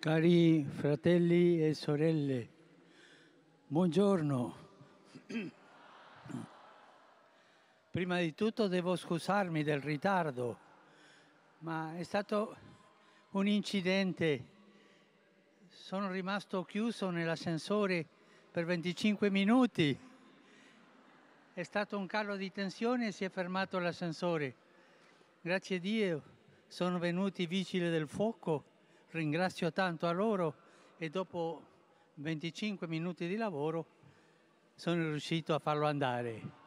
Cari fratelli e sorelle, buongiorno. Prima di tutto devo scusarmi del ritardo, ma è stato un incidente. Sono rimasto chiuso nell'ascensore per 25 minuti. È stato un calo di tensione e si è fermato l'ascensore. Grazie a Dio sono venuti i vigili del fuoco ringrazio tanto a loro e dopo 25 minuti di lavoro sono riuscito a farlo andare.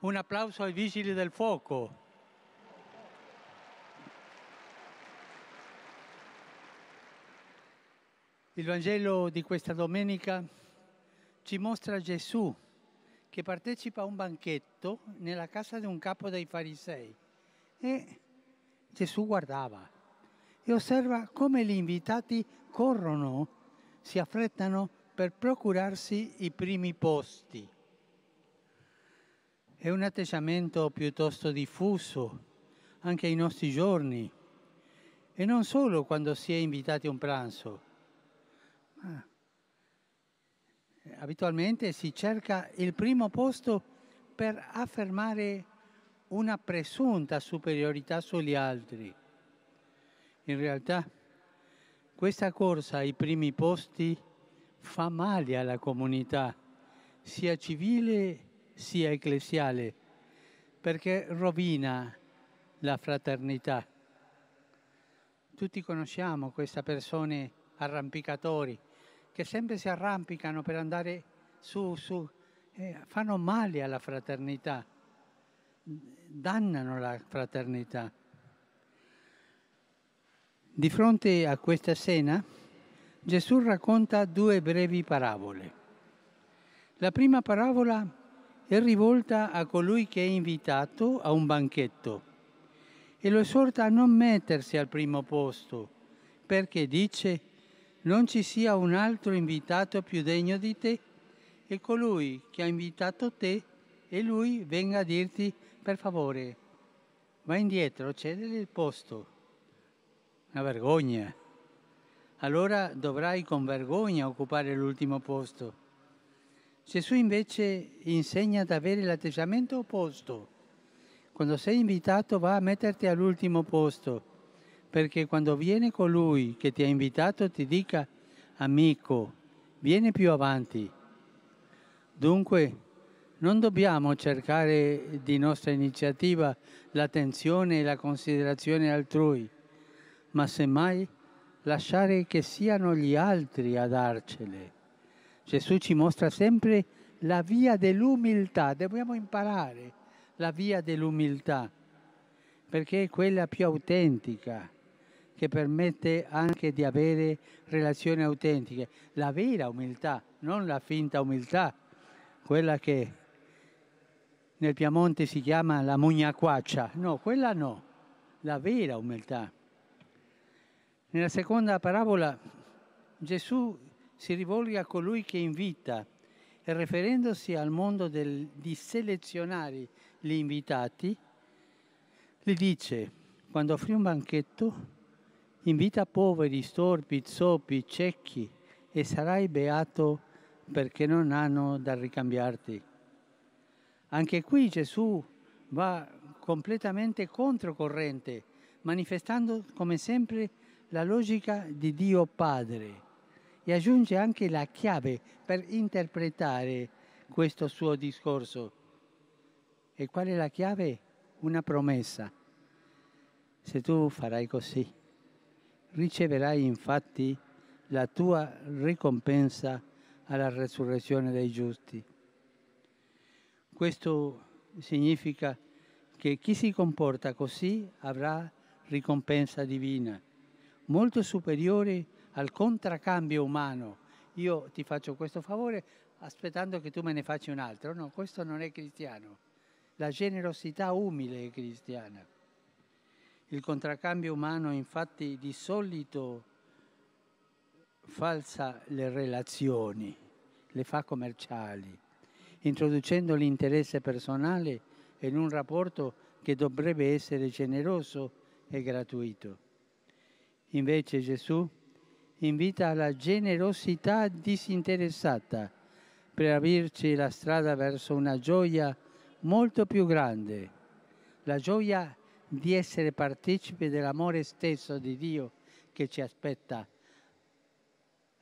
Un applauso ai vigili del fuoco. Il Vangelo di questa domenica ci mostra Gesù che partecipa a un banchetto nella casa di un capo dei farisei e Gesù guardava e osserva come gli invitati corrono, si affrettano per procurarsi i primi posti. È un atteggiamento piuttosto diffuso anche ai nostri giorni e non solo quando si è invitati a un pranzo. Ma eh, abitualmente si cerca il primo posto per affermare una presunta superiorità sugli altri. In realtà questa corsa ai primi posti fa male alla comunità, sia civile sia ecclesiale, perché rovina la fraternità. Tutti conosciamo queste persone arrampicatori che sempre si arrampicano per andare su, su, eh, fanno male alla fraternità, dannano la fraternità. Di fronte a questa scena, Gesù racconta due brevi parabole. La prima parabola è rivolta a colui che è invitato a un banchetto e lo esorta a non mettersi al primo posto, perché dice non ci sia un altro invitato più degno di te e colui che ha invitato te e lui venga a dirti per favore, va indietro, cedere il posto. Una vergogna. Allora dovrai con vergogna occupare l'ultimo posto. Gesù invece insegna ad avere l'atteggiamento opposto. Quando sei invitato va a metterti all'ultimo posto, perché quando viene colui che ti ha invitato ti dica, amico, vieni più avanti. Dunque, non dobbiamo cercare di nostra iniziativa l'attenzione e la considerazione altrui ma semmai lasciare che siano gli altri a darcele. Gesù ci mostra sempre la via dell'umiltà, dobbiamo imparare la via dell'umiltà, perché è quella più autentica, che permette anche di avere relazioni autentiche, la vera umiltà, non la finta umiltà, quella che nel Piemonte si chiama la mugnaquaccia, no, quella no, la vera umiltà. Nella seconda parabola Gesù si rivolge a colui che invita e riferendosi al mondo del, di selezionare gli invitati, gli dice, quando offri un banchetto, invita poveri, storpi, zoppi, ciechi e sarai beato perché non hanno da ricambiarti. Anche qui Gesù va completamente controcorrente, manifestando come sempre la logica di Dio Padre e aggiunge anche la chiave per interpretare questo suo discorso. E qual è la chiave? Una promessa. Se tu farai così, riceverai infatti la tua ricompensa alla resurrezione dei giusti. Questo significa che chi si comporta così avrà ricompensa divina molto superiore al contraccambio umano. Io ti faccio questo favore aspettando che tu me ne facci un altro. No, questo non è cristiano. La generosità umile è cristiana. Il contraccambio umano infatti di solito falsa le relazioni, le fa commerciali, introducendo l'interesse personale in un rapporto che dovrebbe essere generoso e gratuito. Invece Gesù invita alla generosità disinteressata per aprirci la strada verso una gioia molto più grande, la gioia di essere partecipi dell'amore stesso di Dio che ci aspetta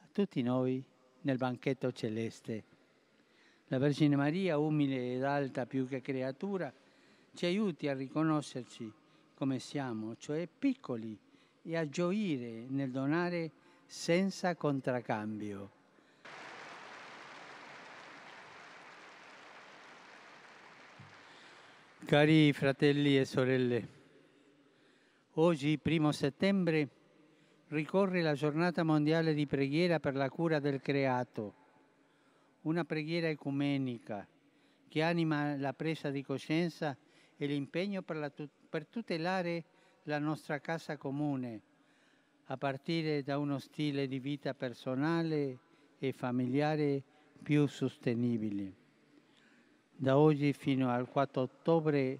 a tutti noi nel banchetto celeste. La Vergine Maria, umile ed alta più che creatura, ci aiuti a riconoscerci come siamo, cioè piccoli e a gioire nel donare senza contraccambio. Cari fratelli e sorelle, oggi, primo settembre, ricorre la giornata mondiale di preghiera per la cura del creato, una preghiera ecumenica che anima la presa di coscienza e l'impegno per, la, per tutelare la nostra casa comune, a partire da uno stile di vita personale e familiare più sostenibile. Da oggi fino al 4 ottobre,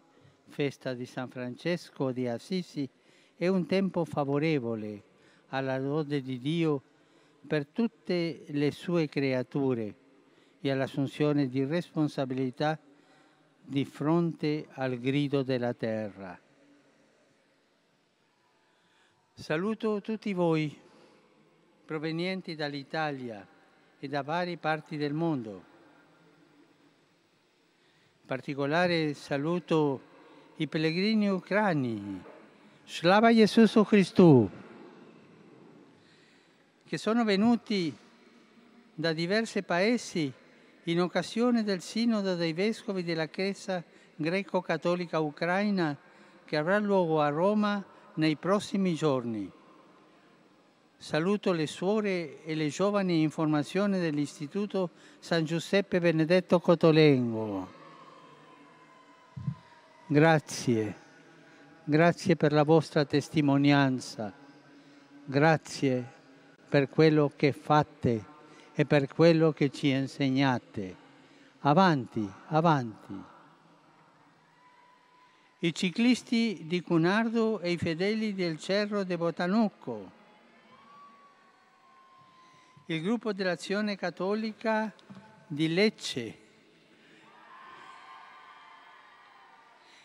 festa di San Francesco di Assisi, è un tempo favorevole alla lode di Dio per tutte le sue creature e all'assunzione di responsabilità di fronte al grido della terra. Saluto tutti voi provenienti dall'Italia e da varie parti del mondo. In particolare saluto i pellegrini ucrani, Slava Gesù Cristo, che sono venuti da diversi paesi in occasione del sinodo dei vescovi della Chiesa greco-cattolica ucraina che avrà luogo a Roma nei prossimi giorni. Saluto le suore e le giovani in formazione dell'Istituto San Giuseppe Benedetto Cotolengo. Grazie, grazie per la vostra testimonianza, grazie per quello che fate e per quello che ci insegnate. Avanti, avanti i ciclisti di Cunardo e i fedeli del Cerro de Botanucco, Il gruppo dell'Azione Cattolica di Lecce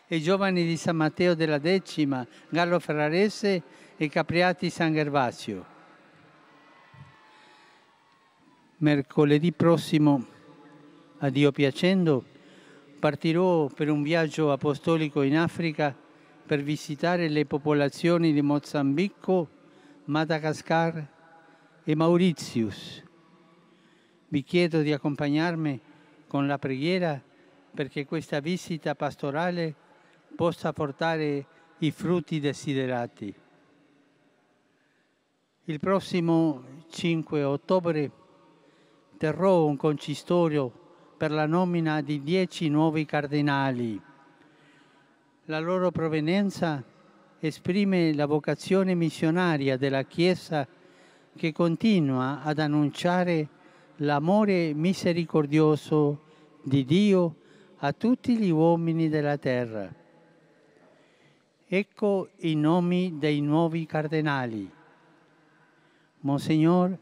e i giovani di San Matteo della Decima, Gallo Ferrarese e Capriati San Gervasio. Mercoledì prossimo, a Dio piacendo, partirò per un viaggio apostolico in Africa per visitare le popolazioni di Mozambico, Madagascar e Mauritius. Vi chiedo di accompagnarmi con la preghiera perché questa visita pastorale possa portare i frutti desiderati. Il prossimo 5 ottobre terrò un concistorio per la nomina di dieci nuovi cardinali. La loro provenienza esprime la vocazione missionaria della Chiesa che continua ad annunciare l'amore misericordioso di Dio a tutti gli uomini della terra. Ecco i nomi dei nuovi cardinali. Monsignor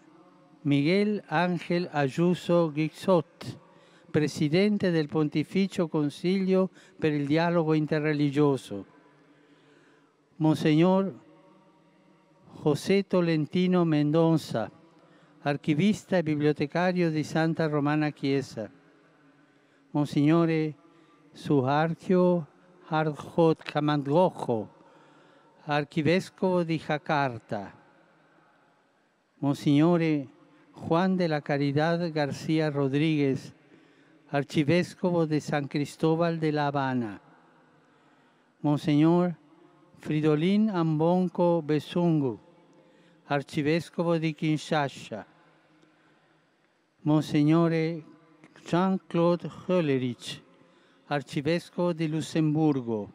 Miguel Ángel Ayuso Gixot, presidente del Pontificio Consiglio per il Dialogo Interreligioso, Monseñor José Tolentino Mendoza, archivista y bibliotecario de Santa Romana Chiesa, Monsignore Suharchio Arjot Kamandgojo, Arquivesco di Jakarta, Monsignore Juan de la Caridad García Rodríguez, arcivescovo de San Cristóbal de La Habana, Monsignor Fridolin Ambonco Besungu, arcivescovo di Kinshasa, Monsignore Jean-Claude Höllerich, arcivescovo di Lussemburgo,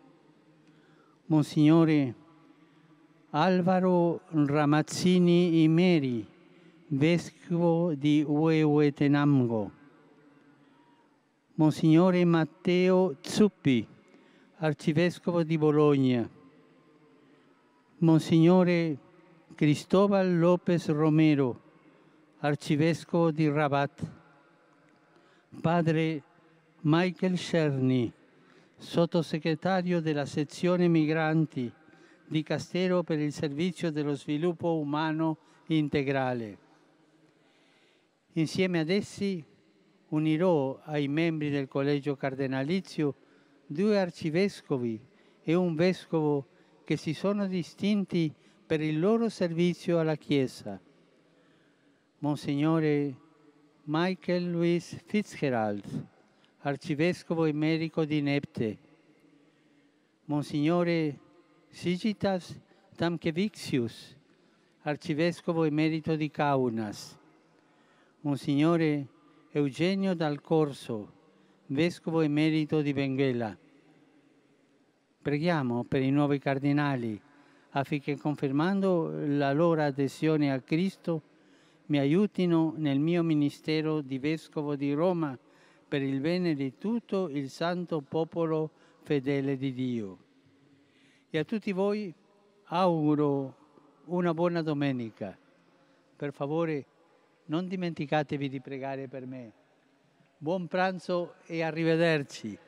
Monsignore Alvaro Ramazzini Imeri, vescovo di Huehuetenango, Monsignore Matteo Zuppi, arcivescovo di Bologna, Monsignore Cristóbal López Romero, arcivescovo di Rabat, Padre Michael Cerny, sottosegretario della sezione migranti di Castero per il servizio dello sviluppo umano integrale. Insieme ad essi unirò ai membri del collegio cardenalizio due arcivescovi e un vescovo che si sono distinti per il loro servizio alla Chiesa. Monsignore Michael Louis Fitzgerald, arcivescovo emerico di Nepte. Monsignore Sigitas Tamkevixius, arcivescovo emerito di Kaunas. Monsignore Eugenio Dal Corso, vescovo emerito di Benguela. Preghiamo per i nuovi cardinali affinché confermando la loro adesione a Cristo mi aiutino nel mio ministero di vescovo di Roma per il bene di tutto il santo popolo fedele di Dio. E a tutti voi auguro una buona domenica. Per favore, non dimenticatevi di pregare per me. Buon pranzo e arrivederci.